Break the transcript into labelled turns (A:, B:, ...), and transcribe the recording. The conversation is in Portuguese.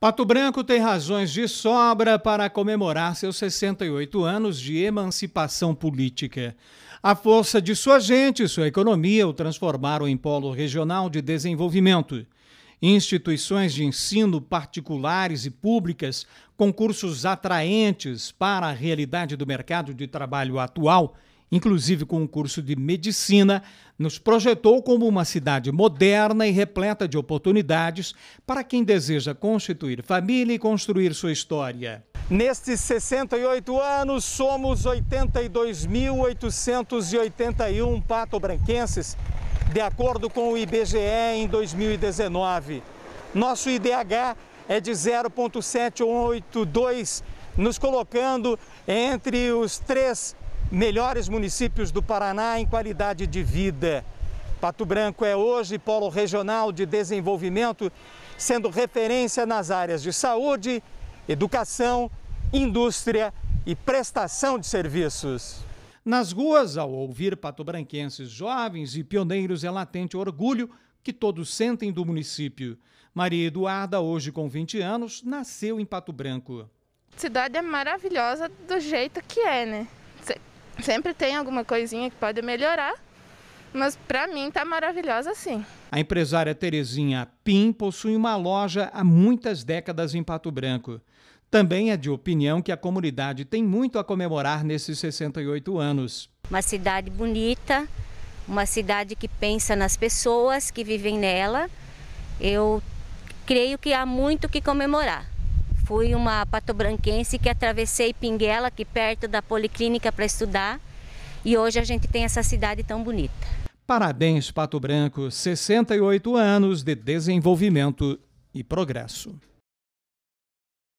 A: Pato Branco tem razões de sobra para comemorar seus 68 anos de emancipação política. A força de sua gente e sua economia o transformaram em polo regional de desenvolvimento. Instituições de ensino particulares e públicas, concursos atraentes para a realidade do mercado de trabalho atual inclusive com um curso de medicina, nos projetou como uma cidade moderna e repleta de oportunidades para quem deseja constituir família e construir sua história. Nestes 68 anos, somos 82.881 pato-branquenses, de acordo com o IBGE em 2019. Nosso IDH é de 0,782, nos colocando entre os três melhores municípios do Paraná em qualidade de vida. Pato Branco é hoje polo regional de desenvolvimento, sendo referência nas áreas de saúde, educação, indústria e prestação de serviços. Nas ruas, ao ouvir patobranquenses jovens e pioneiros, é latente orgulho que todos sentem do município. Maria Eduarda, hoje com 20 anos, nasceu em Pato Branco.
B: A cidade é maravilhosa do jeito que é, né? Sempre tem alguma coisinha que pode melhorar, mas para mim está maravilhosa sim.
A: A empresária Terezinha Pim possui uma loja há muitas décadas em Pato Branco. Também é de opinião que a comunidade tem muito a comemorar nesses 68 anos.
C: Uma cidade bonita, uma cidade que pensa nas pessoas que vivem nela. Eu creio que há muito que comemorar fui uma patobranquense que atravessei Pinguela, aqui perto da Policlínica, para estudar. E hoje a gente tem essa cidade tão bonita.
A: Parabéns, Pato Branco, 68 anos de desenvolvimento e progresso.